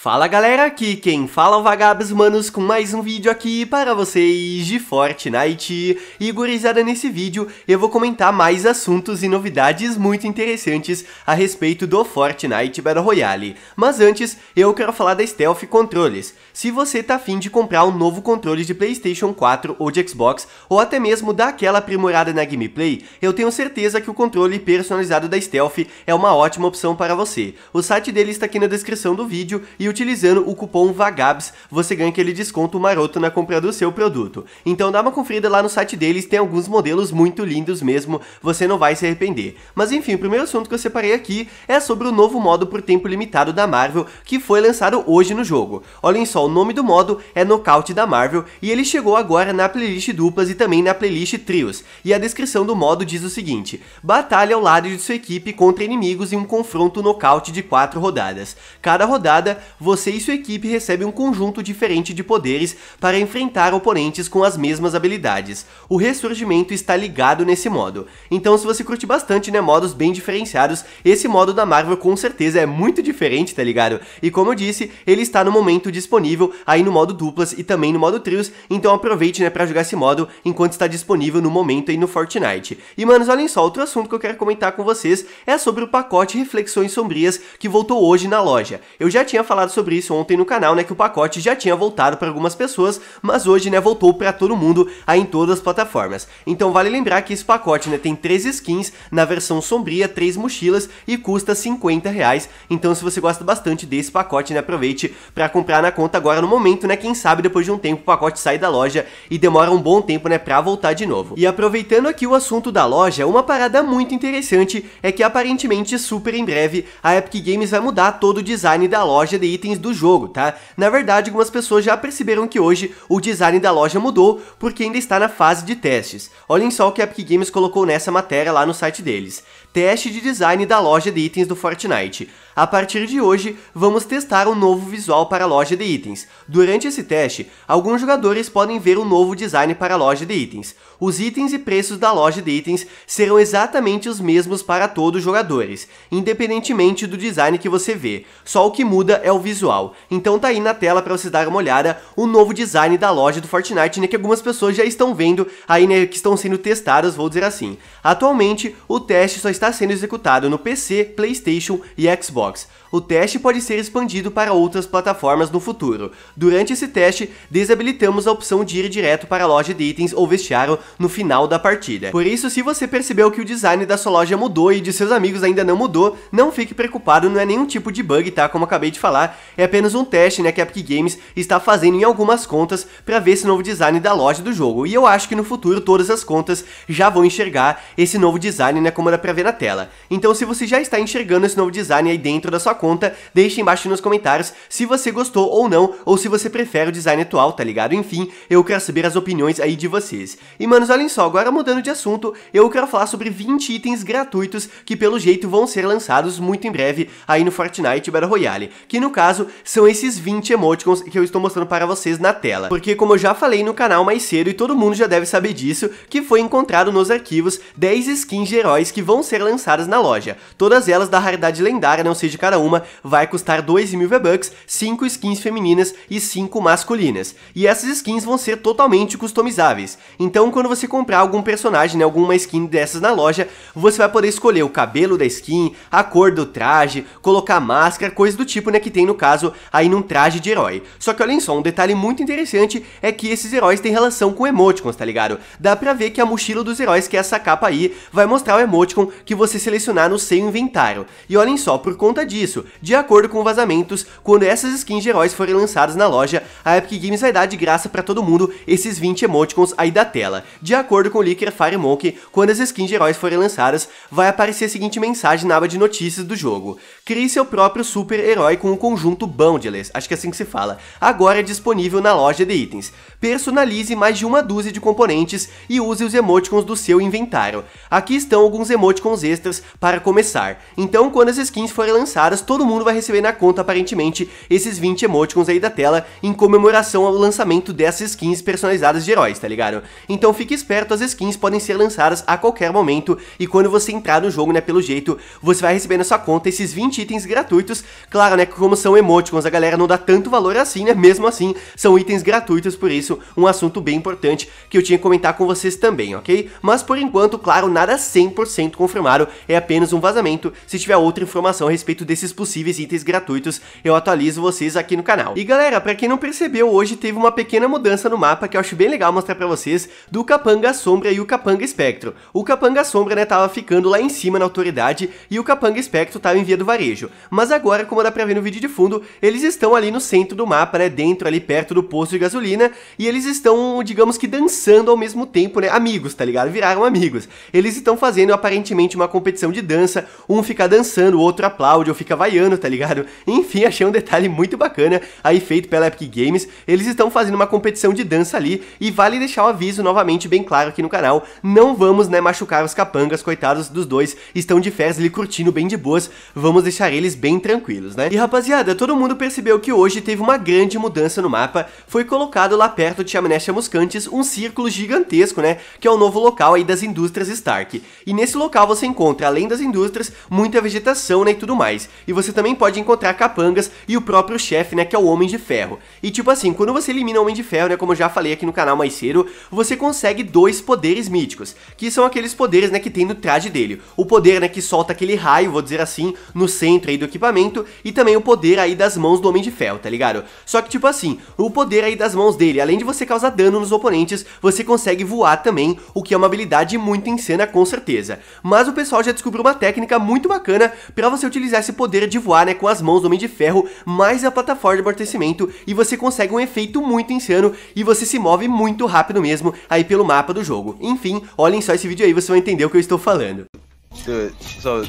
Fala galera, aqui quem fala é o Vagabos Manos com mais um vídeo aqui para vocês de Fortnite. E gurizada, nesse vídeo eu vou comentar mais assuntos e novidades muito interessantes a respeito do Fortnite Battle Royale. Mas antes, eu quero falar da Stealth Controles. Se você tá afim de comprar um novo controle de Playstation 4 ou de Xbox, ou até mesmo dar aquela aprimorada na gameplay, eu tenho certeza que o controle personalizado da Stealth é uma ótima opção para você. O site dele está aqui na descrição do vídeo e e utilizando o cupom VAGABS você ganha aquele desconto maroto na compra do seu produto. Então dá uma conferida lá no site deles, tem alguns modelos muito lindos mesmo, você não vai se arrepender. Mas enfim, o primeiro assunto que eu separei aqui é sobre o novo modo por tempo limitado da Marvel que foi lançado hoje no jogo. Olhem só, o nome do modo é Nocaute da Marvel e ele chegou agora na playlist duplas e também na playlist trios. E a descrição do modo diz o seguinte: batalha ao lado de sua equipe contra inimigos em um confronto nocaute de quatro rodadas. Cada rodada você e sua equipe recebem um conjunto diferente de poderes para enfrentar oponentes com as mesmas habilidades. O ressurgimento está ligado nesse modo. Então se você curte bastante, né, modos bem diferenciados, esse modo da Marvel com certeza é muito diferente, tá ligado? E como eu disse, ele está no momento disponível aí no modo duplas e também no modo trios, então aproveite, né, pra jogar esse modo enquanto está disponível no momento aí no Fortnite. E, manos, olhem só, outro assunto que eu quero comentar com vocês é sobre o pacote Reflexões Sombrias que voltou hoje na loja. Eu já tinha falado sobre isso ontem no canal, né, que o pacote já tinha voltado para algumas pessoas, mas hoje, né, voltou para todo mundo aí em todas as plataformas. Então vale lembrar que esse pacote, né, tem três skins na versão sombria, três mochilas e custa 50 reais. Então se você gosta bastante desse pacote, né, aproveite para comprar na conta agora no momento, né, quem sabe depois de um tempo o pacote sai da loja e demora um bom tempo, né, para voltar de novo. E aproveitando aqui o assunto da loja, uma parada muito interessante é que aparentemente super em breve a Epic Games vai mudar todo o design da loja de itens do jogo, tá? Na verdade, algumas pessoas já perceberam que hoje o design da loja mudou, porque ainda está na fase de testes. Olhem só o que a Epic Games colocou nessa matéria lá no site deles. Teste de design da loja de itens do Fortnite. A partir de hoje, vamos testar um novo visual para a loja de itens. Durante esse teste, alguns jogadores podem ver o um novo design para a loja de itens. Os itens e preços da loja de itens serão exatamente os mesmos para todos os jogadores, independentemente do design que você vê. Só o que muda é o visual. Então tá aí na tela para você dar uma olhada o novo design da loja do Fortnite, né, que algumas pessoas já estão vendo aí, né, que estão sendo testadas, vou dizer assim. Atualmente, o teste só está sendo executado no PC, PlayStation e Xbox. Xbox. O teste pode ser expandido para outras plataformas no futuro. Durante esse teste, desabilitamos a opção de ir direto para a loja de itens ou vestiário no final da partida. Por isso, se você percebeu que o design da sua loja mudou e de seus amigos ainda não mudou, não fique preocupado, não é nenhum tipo de bug, tá? Como acabei de falar, é apenas um teste né, que a Epic Games está fazendo em algumas contas para ver esse novo design da loja do jogo. E eu acho que no futuro todas as contas já vão enxergar esse novo design, né, como dá pra ver na tela. Então se você já está enxergando esse novo design aí dentro dentro da sua conta, deixe embaixo nos comentários se você gostou ou não, ou se você prefere o design atual, tá ligado? Enfim, eu quero saber as opiniões aí de vocês. E manos, olhem só, agora mudando de assunto, eu quero falar sobre 20 itens gratuitos que pelo jeito vão ser lançados muito em breve aí no Fortnite Battle Royale, que no caso são esses 20 emoticons que eu estou mostrando para vocês na tela. Porque como eu já falei no canal mais cedo e todo mundo já deve saber disso, que foi encontrado nos arquivos 10 skins de heróis que vão ser lançadas na loja, todas elas da raridade lendária, não sei partir de cada uma vai custar 2 mil V-Bucks, 5 skins femininas e 5 masculinas. E essas skins vão ser totalmente customizáveis. Então quando você comprar algum personagem, né, alguma skin dessas na loja, você vai poder escolher o cabelo da skin, a cor do traje, colocar máscara, coisa do tipo né, que tem no caso aí num traje de herói. Só que olhem só, um detalhe muito interessante é que esses heróis têm relação com emoticons, tá ligado? Dá pra ver que a mochila dos heróis, que é essa capa aí, vai mostrar o emoticon que você selecionar no seu inventário. E olhem só, por conta conta disso. De acordo com vazamentos, quando essas skins de heróis forem lançadas na loja, a Epic Games vai dar de graça para todo mundo esses 20 emoticons aí da tela. De acordo com o leaker Firemonkey, quando as skins de heróis forem lançadas, vai aparecer a seguinte mensagem na aba de notícias do jogo. Crie seu próprio super-herói com o um conjunto Boundless, acho que é assim que se fala, agora é disponível na loja de itens. Personalize mais de uma dúzia de componentes e use os emoticons do seu inventário. Aqui estão alguns emoticons extras para começar. Então, quando as skins forem lançadas, todo mundo vai receber na conta, aparentemente, esses 20 emoticons aí da tela em comemoração ao lançamento dessas skins personalizadas de heróis, tá ligado? Então fique esperto, as skins podem ser lançadas a qualquer momento e quando você entrar no jogo, né, pelo jeito, você vai receber na sua conta esses 20 itens gratuitos. Claro, né, como são emoticons, a galera não dá tanto valor assim, né, mesmo assim, são itens gratuitos, por isso, um assunto bem importante que eu tinha que comentar com vocês também, ok? Mas por enquanto, claro, nada 100% confirmado, é apenas um vazamento, se tiver outra informação a respeito respeito desses possíveis itens gratuitos, eu atualizo vocês aqui no canal. E galera, pra quem não percebeu, hoje teve uma pequena mudança no mapa que eu acho bem legal mostrar pra vocês, do Capanga Sombra e o Capanga Espectro. O Capanga Sombra, né, tava ficando lá em cima na autoridade e o Capanga Espectro tava em via do varejo. Mas agora, como dá pra ver no vídeo de fundo, eles estão ali no centro do mapa, né, dentro ali perto do posto de gasolina, e eles estão, digamos que dançando ao mesmo tempo, né, amigos, tá ligado? Viraram amigos. Eles estão fazendo aparentemente uma competição de dança, um fica dançando, o outro aplaude, áudio fica vaiando, tá ligado? Enfim, achei um detalhe muito bacana aí feito pela Epic Games. Eles estão fazendo uma competição de dança ali e vale deixar o aviso novamente bem claro aqui no canal. Não vamos, né, machucar os capangas, coitados dos dois, estão de férias ali curtindo bem de boas. Vamos deixar eles bem tranquilos, né? E rapaziada, todo mundo percebeu que hoje teve uma grande mudança no mapa. Foi colocado lá perto de Amnestia Muscantes um círculo gigantesco, né, que é o novo local aí das indústrias Stark. E nesse local você encontra, além das indústrias, muita vegetação, né, e tudo mais mais. E você também pode encontrar capangas e o próprio chefe, né, que é o Homem de Ferro. E tipo assim, quando você elimina o Homem de Ferro, né, como eu já falei aqui no canal mais cedo, você consegue dois poderes míticos, que são aqueles poderes, né, que tem no traje dele. O poder, né, que solta aquele raio, vou dizer assim, no centro aí do equipamento, e também o poder aí das mãos do Homem de Ferro, tá ligado? Só que tipo assim, o poder aí das mãos dele, além de você causar dano nos oponentes, você consegue voar também, o que é uma habilidade muito insana com certeza. Mas o pessoal já descobriu uma técnica muito bacana para você utilizar esse poder de voar né, com as mãos do Homem de Ferro, mais a plataforma de amortecimento, e você consegue um efeito muito insano, e você se move muito rápido mesmo aí pelo mapa do jogo. Enfim, olhem só esse vídeo aí, você vai entender o que eu estou falando. so,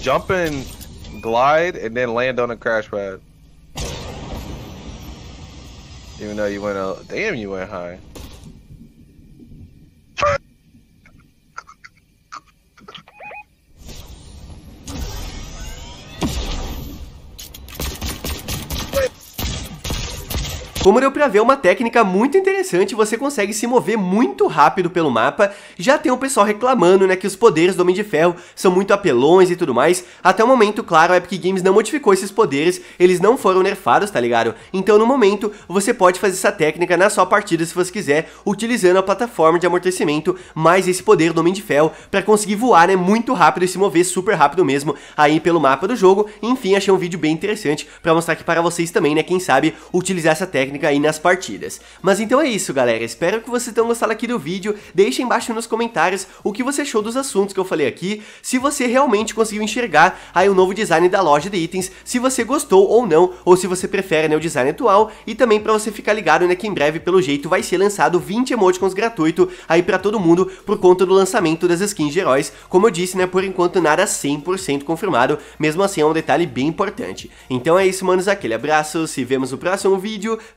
jump and glide, and then land on a crash pad. Even though you went damn you went high. Como deu pra ver, é uma técnica muito interessante, você consegue se mover muito rápido pelo mapa. Já tem o pessoal reclamando, né, que os poderes do Homem de Ferro são muito apelões e tudo mais. Até o momento, claro, a Epic Games não modificou esses poderes, eles não foram nerfados, tá ligado? Então, no momento, você pode fazer essa técnica na sua partida se você quiser, utilizando a plataforma de amortecimento, mais esse poder do Homem de Ferro, pra conseguir voar, né, muito rápido e se mover super rápido mesmo aí pelo mapa do jogo. Enfim, achei um vídeo bem interessante pra mostrar aqui para vocês também, né, quem sabe utilizar essa técnica técnica aí nas partidas. Mas então é isso, galera. Espero que vocês tenham gostado aqui do vídeo. Deixe embaixo nos comentários o que você achou dos assuntos que eu falei aqui, se você realmente conseguiu enxergar aí o novo design da loja de itens, se você gostou ou não, ou se você prefere né, o design atual, e também para você ficar ligado né, que em breve, pelo jeito, vai ser lançado 20 emoticons gratuito aí para todo mundo por conta do lançamento das skins de heróis. Como eu disse, né, por enquanto nada 100% confirmado, mesmo assim é um detalhe bem importante. Então é isso, manos, aquele abraço, se vemos no próximo vídeo,